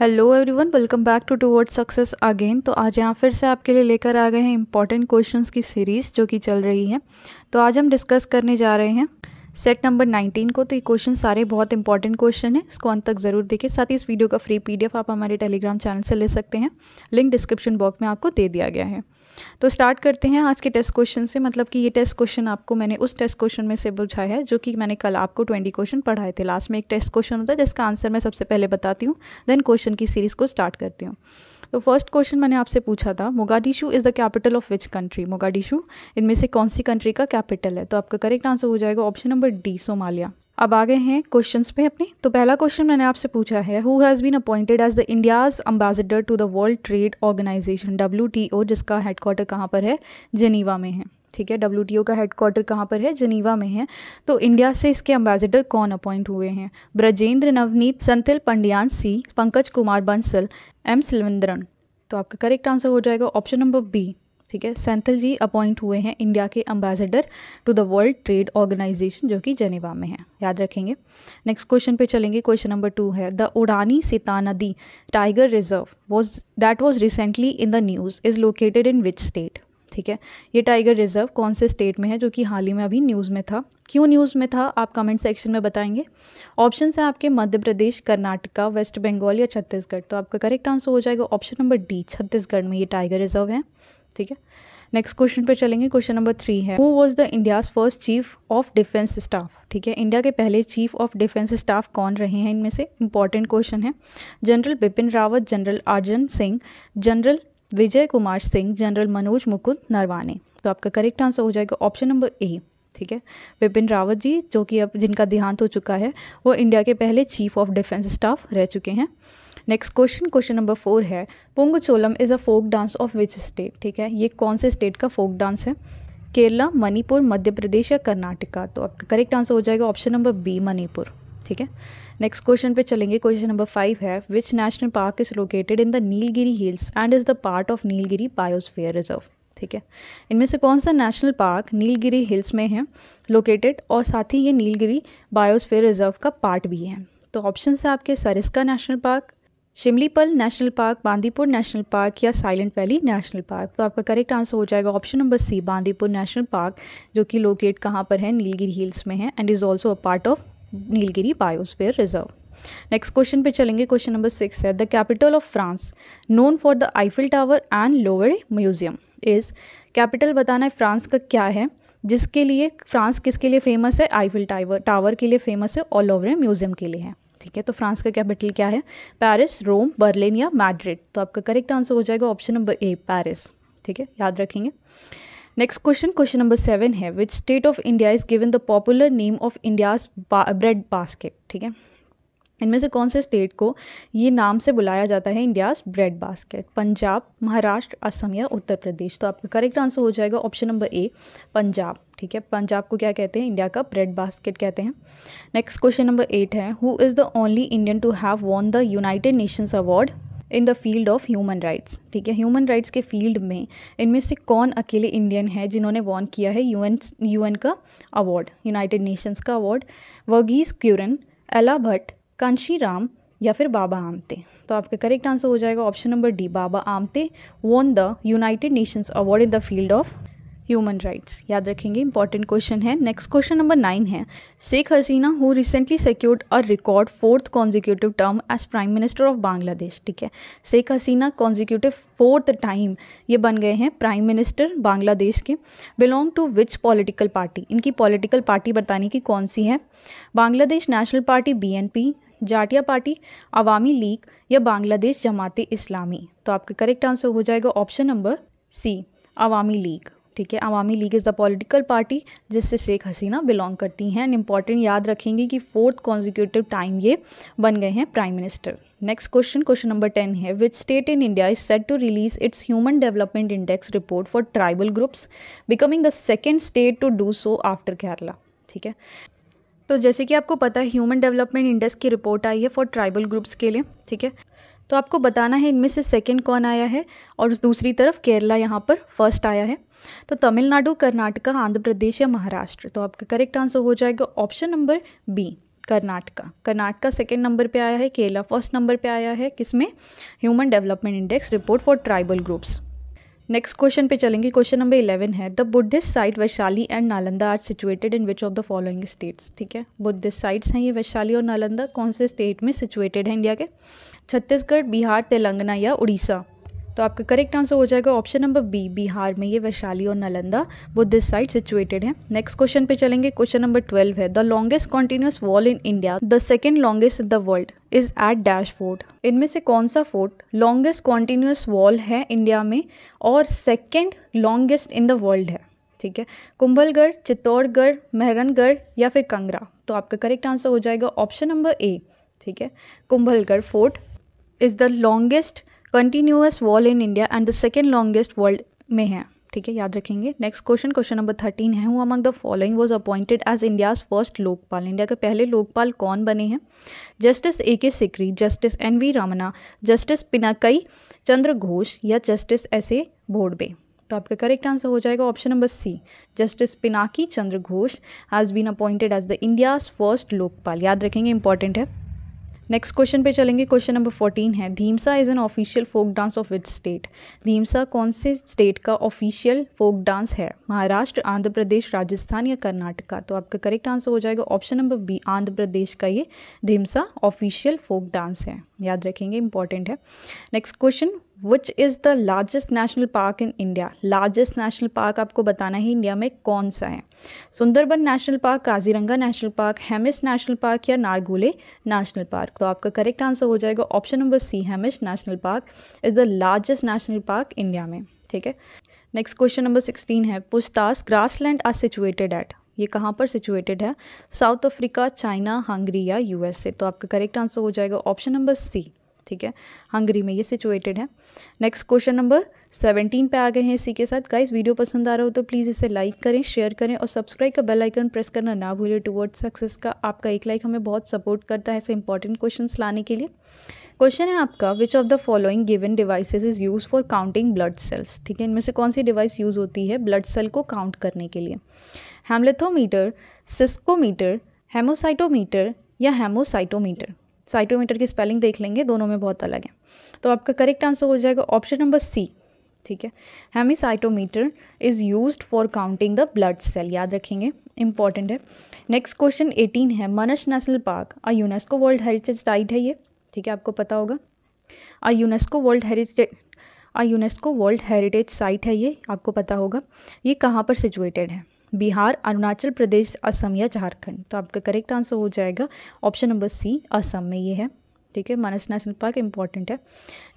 hello everyone welcome back to to word success again तो आज यहाँ फिर से आपके लिए लेकर आ गए हैं इंपॉर्टेंट क्वेश्चंस की सीरीज़ जो कि चल रही है तो आज हम डिस्कस करने जा रहे हैं सेट नंबर 19 को तो ये क्वेश्चन सारे बहुत इंपॉर्टेंट क्वेश्चन है इसको अंत तक ज़रूर देखें साथ ही इस वीडियो का फ्री पीडीएफ आप हमारे टेलीग्राम चैनल से ले सकते हैं लिंक डिस्क्रिप्शन बॉक्स में आपको दे दिया गया है तो स्टार्ट करते हैं आज के टेस्ट क्वेश्चन से मतलब कि ये टेस्ट क्वेश्चन आपको मैंने उस टेस्ट क्वेश्चन में से बुझाया है जो कि मैंने कल आपको ट्वेंटी क्वेश्चन पढ़ाए थे लास्ट में एक टेस्ट क्वेश्चन होता है जिसका आंसर मैं सबसे पहले बताती हूँ देन क्वेश्चन की सीरीज़ को स्टार्ट करती हूँ तो फर्स्ट क्वेश्चन मैंने आपसे पूछा था Mogadishu is the capital of which country Mogadishu इनमें से कौन सी कंट्री का कैपिटल है तो आपका करेक्ट आंसर हो जाएगा ऑप्शन नंबर डी सोमालिया अब आ गए हैं क्वेश्चन पे अपने तो पहला क्वेश्चन मैंने आपसे पूछा है who has been appointed as the India's ambassador to the World Trade Organization W जिसका हेडक्वार्टर कहाँ पर है जेनीवा में है ठीक है डब्ल्यू का हेडक्वार्टर कहाँ पर है जनीवा में है तो इंडिया से इसके अम्बेसडर कौन अपॉइंट हुए हैं ब्रजेंद्र नवनीत संथिल पंड्यान सी पंकज कुमार बंसल एम सिलविंदरन तो आपका करेक्ट आंसर हो जाएगा ऑप्शन नंबर बी ठीक है सेंथल जी अपॉइंट हुए हैं इंडिया के ambassador to the World Trade Organization जो कि जेनेवा में है याद रखेंगे नेक्स्ट क्वेश्चन पे चलेंगे क्वेश्चन नंबर टू है the Udanti Sitanadi tiger reserve was that was recently in the news is located in which state ठीक है ये टाइगर रिजर्व कौन से स्टेट में है जो कि हाल ही में अभी न्यूज़ में था क्यों न्यूज़ में था आप कमेंट सेक्शन में बताएंगे ऑप्शन हैं आपके मध्य प्रदेश कर्नाटका वेस्ट बंगाल या छत्तीसगढ़ तो आपका करेक्ट आंसर हो जाएगा ऑप्शन नंबर डी छत्तीसगढ़ में ये टाइगर रिजर्व है ठीक है नेक्स्ट क्वेश्चन पर चलेंगे क्वेश्चन नंबर थ्री है who was the India's first chief of defence staff ठीक है इंडिया के पहले चीफ ऑफ डिफेंस स्टाफ कौन रहे हैं इनमें से इंपॉर्टेंट क्वेश्चन है general Bipin Rawat general Arjan Singh general Vijay Kumar Singh general Manoj Mukund Naravane तो आपका करेक्ट आंसर हो जाएगा ऑप्शन नंबर ए ठीक है विपिन रावत जी जो कि अब जिनका देहांत हो चुका है वो इंडिया के पहले चीफ ऑफ डिफेंस स्टाफ रह चुके हैं next question question number four है Pung Cholom is a folk dance of which state ठीक है ये कौन से स्टेट का फोक डांस है केरला मणिपुर मध्य प्रदेश या कर्नाटका तो आपका करेक्ट आंसर हो जाएगा ऑप्शन नंबर बी मणिपुर ठीक है नेक्स्ट क्वेश्चन पे चलेंगे क्वेश्चन नंबर फाइव है which national park is located in the Nilgiri hills and is the part of Nilgiri biosphere reserve ठीक है इनमें से कौन सा नेशनल पार्क नीलगिरी हिल्स में है लोकेटेड और साथ ही ये नीलगिरी बायोस्फेयर रिजर्व का पार्ट भी है तो ऑप्शन है आपके Sariska national park Simlipal national park Bandipur national park या साइलेंट वैली नेशनल पार्क तो आपका करेक्ट आंसर हो जाएगा option number C Bandipur national park जो कि लोकेट कहाँ पर है नीलगिरी हिल्स में है and is also a part of Nilgiri biosphere reserve next question पे चलेंगे क्वेश्चन नंबर सिक्स है the capital of France known for the Eiffel tower and Louvre museum is capital बताना है फ्रांस का क्या है जिसके लिए फ्रांस किसके लिए फेमस है आईफिल टावर टावर के लिए फेमस है और लोवरे म्यूजियम के लिए है ठीक है तो फ्रांस का कैपिटल क्या है पेरिस रोम बर्लिन या मैड्रिड तो आपका करेक्ट आंसर हो जाएगा ऑप्शन नंबर ए पेरिस ठीक है याद रखेंगे next question question number seven है which state of India is given the popular name of India's bread basket ठीक है इनमें से कौन से स्टेट को ये नाम से बुलाया जाता है India's bread basket Punjab Maharashtra Assam या उत्तर प्रदेश तो आपका करेक्ट आंसर हो जाएगा ऑप्शन नंबर ए पंजाब ठीक है पंजाब को क्या कहते हैं इंडिया का ब्रेड बास्केट कहते हैं नेक्स्ट क्वेश्चन नंबर एट है who is the only Indian to have won the United Nations award in the field of human rights ठीक है ह्यूमन राइट्स के फील्ड में इनमें से कौन अकेले इंडियन है जिन्होंने वॉन किया है यू यूएन का अवार्ड यूनाइटेड नेशंस का अवार्ड वर्गीज क्यूरन एला भट्ट कांशी राम या फिर बाबा आमते तो आपका करेक्ट आंसर हो जाएगा option number D Baba Amte won the United Nations award in the field of human rights याद रखेंगे इंपॉर्टेंट क्वेश्चन है नेक्स्ट क्वेश्चन नंबर नाइन है Sheikh Hasina who recently secured a record fourth consecutive term as prime minister of Bangladesh ठीक है Sheikh Hasina consecutive fourth time ये बन गए हैं प्राइम मिनिस्टर बांग्लादेश के belong to which political party इनकी पॉलिटिकल पार्टी बताने की कौन सी है Bangladesh national party B Jatiya party Awami league या बांग्लादेश जमात इस्लामी तो आपका करेक्ट आंसर हो जाएगा option number C Awami league ठीक है Awami league is the political party जिससे शेख हसीना बिलोंग करती हैं एंड इम्पॉर्टेंट याद रखेंगे कि फोर्थ कॉन्जिक्यूटिव टाइम ये बन गए हैं prime minister next question question number ten है which state in India is set to release its human development index report for tribal groups becoming the second state to do so after Kerala ठीक है तो जैसे कि आपको पता है human development index की रिपोर्ट आई है फॉर ट्राइबल ग्रुप्स के लिए ठीक है तो आपको बताना है इनमें से सेकेंड कौन आया है और दूसरी तरफ केरला यहाँ पर फर्स्ट आया है तो तमिलनाडु कर्नाटका आंध्र प्रदेश या महाराष्ट्र तो आपका करेक्ट आंसर हो जाएगा option number B Karnataka Karnataka second number पे आया है केरला फर्स्ट नंबर पे आया है किसमें human development index report for tribal groups next question पे चलेंगे क्वेश्चन नंबर इलेवन है the Buddhist site Vaishali and Nalanda are situated in which of the following states ठीक है बुद्धिस्ट साइट्स हैं ये वैशाली और नालंदा कौन से स्टेट में सिचुएटेड है इंडिया के छत्तीसगढ़ बिहार तेलंगाना या उड़ीसा तो आपका करेक्ट आंसर हो जाएगा ऑप्शन नंबर बी बिहार में ये वैशाली और Nalanda Buddhist this side situated है नेक्स्ट क्वेश्चन पे चलेंगे क्वेश्चन नंबर ट्वेल्व है the longest continuous wall in India the second longest in the world is at dash fort इनमें से कौन सा फोर्ट लॉन्गेस्ट कॉन्टिन्यूस वॉल है इंडिया में और second longest in the world है ठीक है कुंभलगढ़ चित्तौड़गढ़ मेहरनगढ़ या फिर कंगरा तो आपका करेक्ट आंसर हो जाएगा ऑप्शन नंबर ए ठीक है Kumbhalgarh fort is the longest continuous wall in India and the second longest world में है ठीक है याद रखेंगे next question question number thirteen है who among the following was appointed as India's first Lokpal India के पहले लोकपाल कौन बने हैं justice A K Sikri justice N V Ramana justice Pinaki Chandra Ghosh या जस्टिस एस ए बोर्डबे तो आपका करेक्ट आंसर हो जाएगा option number C justice Pinaki Chandra Ghosh has been appointed as the India's first Lokpal याद रखेंगे इंपॉर्टेंट है नेक्स्ट क्वेश्चन पे चलेंगे क्वेश्चन नंबर फोर्टीन है Dhimsa is an official folk dance of which state Dhimsa कौन से स्टेट का ऑफिशियल फोक डांस है महाराष्ट्र आंध्र प्रदेश राजस्थान या कर्नाटका तो आपका करेक्ट आंसर हो जाएगा option number B Andhra Pradesh का ये धीमसा ऑफिशियल फोक डांस है याद रखेंगे इंपॉर्टेंट है next question which is the largest national park in India largest national park आपको बताना है इंडिया में कौन सा है Sundarban national park Kaziranga national park Hemis national park या नारगुले नेशनल पार्क तो आपका करेक्ट आंसर हो जाएगा option number C Hemis national park is the largest national park India में ठीक है नेक्स्ट क्वेश्चन नंबर सिक्सटीन है Pusztas grassland are situated at ये कहाँ पर सिचुएटेड है साउथ अफ्रीका चाइना हंगरी या यूएसए तो आपका करेक्ट आंसर हो जाएगा ऑप्शन नंबर सी ठीक है हंगरी में ये सिचुएटेड है नेक्स्ट क्वेश्चन नंबर सेवनटीन पे आ गए हैं इसी के साथ गाइस वीडियो पसंद आ रहा हो तो प्लीज़ इसे लाइक करें शेयर करें और सब्सक्राइब का बेल आइकन प्रेस करना ना भूलें टुवर्ड सक्सेस का आपका एक लाइक हमें बहुत सपोर्ट करता है ऐसे इंपॉर्टेंट क्वेश्चन लाने के लिए क्वेश्चन है आपका which of the following given device is use for counting blood cells ठीक है इनमें से कौन सी डिवाइस यूज़ होती है ब्लड सेल को काउंट करने के लिए हेमलेथोमीटर सिस्कोमीटर हेमोसाइटोमीटर या हेमोसाइटोमीटर साइटोमीटर की स्पेलिंग देख लेंगे दोनों में बहुत अलग है तो आपका करेक्ट आंसर हो जाएगा ऑप्शन नंबर सी ठीक है cytometer is use for counting the blood cell याद रखेंगे इंपॉर्टेंट है नेक्स्ट क्वेश्चन एटीन है Manas national park a UNESCO world heritage site है ये ठीक है आपको पता होगा a UNESCO world heritage a UNESCO world heritage site है ये आपको पता होगा ये कहाँ पर सिचुएटेड है बिहार अरुणाचल प्रदेश असम या झारखंड तो आपका करेक्ट आंसर हो जाएगा ऑप्शन नंबर सी असम में ये है ठीक है मानस नेशनल पार्क इंपॉर्टेंट है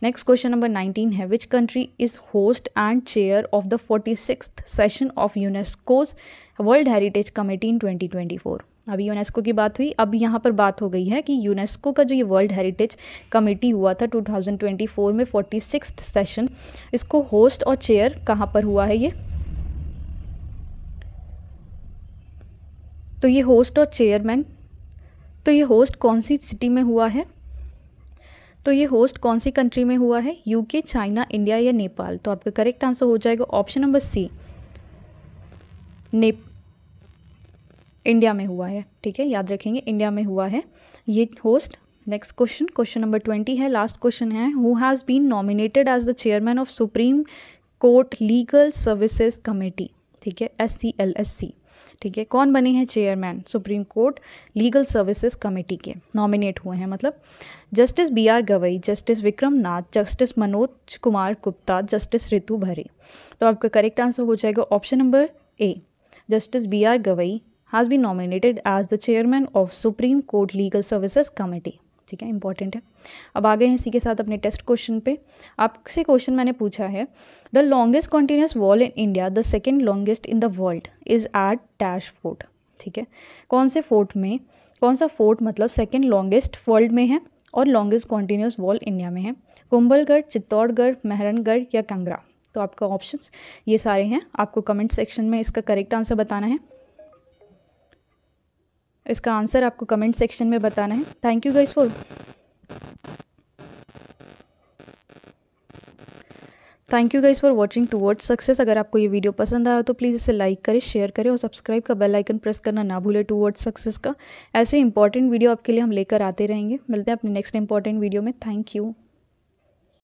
नेक्स्ट क्वेश्चन नंबर नाइनटीन है which country is host and chair of the forty six session of UNESCO's world heritage committee in twenty twenty four अभी यूनेस्को की बात हुई अब यहाँ पर बात हो गई है कि यूनेस्को का जो ये वर्ल्ड हेरिटेज कमेटी हुआ था 2024 में फोर्टी सिक्स सेशन इसको होस्ट और चेयर कहाँ पर हुआ है ये तो ये होस्ट और चेयरमैन तो ये होस्ट कौन सी सिटी में हुआ है तो ये होस्ट कौन सी कंट्री में हुआ है यूके चाइना इंडिया या नेपाल तो आपका करेक्ट आंसर हो जाएगा ऑप्शन नंबर सी ने इंडिया में हुआ है ठीक है याद रखेंगे इंडिया में हुआ है ये host next question question number twenty है लास्ट क्वेश्चन है who has been nominated as the chairman of supreme court legal services committee ठीक है S C L S C ठीक है कौन बने हैं chairman supreme court legal services committee के नॉमिनेट हुए हैं मतलब justice B R Gavai justice Vikram Nath justice Manoj Kumar Gupta justice Ritu Bhare तो आपका करेक्ट आंसर हो जाएगा option number A Justice B R Gavai has been nominated as the chairman of supreme court legal services committee ठीक है इंपॉर्टेंट है अब आ गए हैं इसी के साथ अपने टेस्ट क्वेश्चन पे आपसे क्वेश्चन मैंने पूछा है the longest continuous wall in India the second longest in the world is at dash fort ठीक है कौन से फोर्ट में कौन सा फोर्ट मतलब सेकेंड लॉन्गेस्ट वर्ल्ड में है और लॉन्गेस्ट कॉन्टीन्यूस वॉल इंडिया में है कुंभलगढ़ चित्तौड़गढ़ मेहरनगढ़ या कंगरा तो आपका ऑप्शंस ये सारे हैं आपको कमेंट सेक्शन में इसका करेक्ट आंसर बताना है इसका आंसर आपको कमेंट सेक्शन में बताना है thank you guys for thank you guys for watching towards success अगर आपको ये वीडियो पसंद आया तो प्लीज़ इसे लाइक करें शेयर करें और सब्सक्राइब का बेल आइकन प्रेस करना ना भूलें टूवर्ड्स सक्सेस का ऐसे इंपॉर्टेंट वीडियो आपके लिए हम लेकर आते रहेंगे मिलते हैं अपने नेक्स्ट इंपॉर्टेंट वीडियो में थैंक यू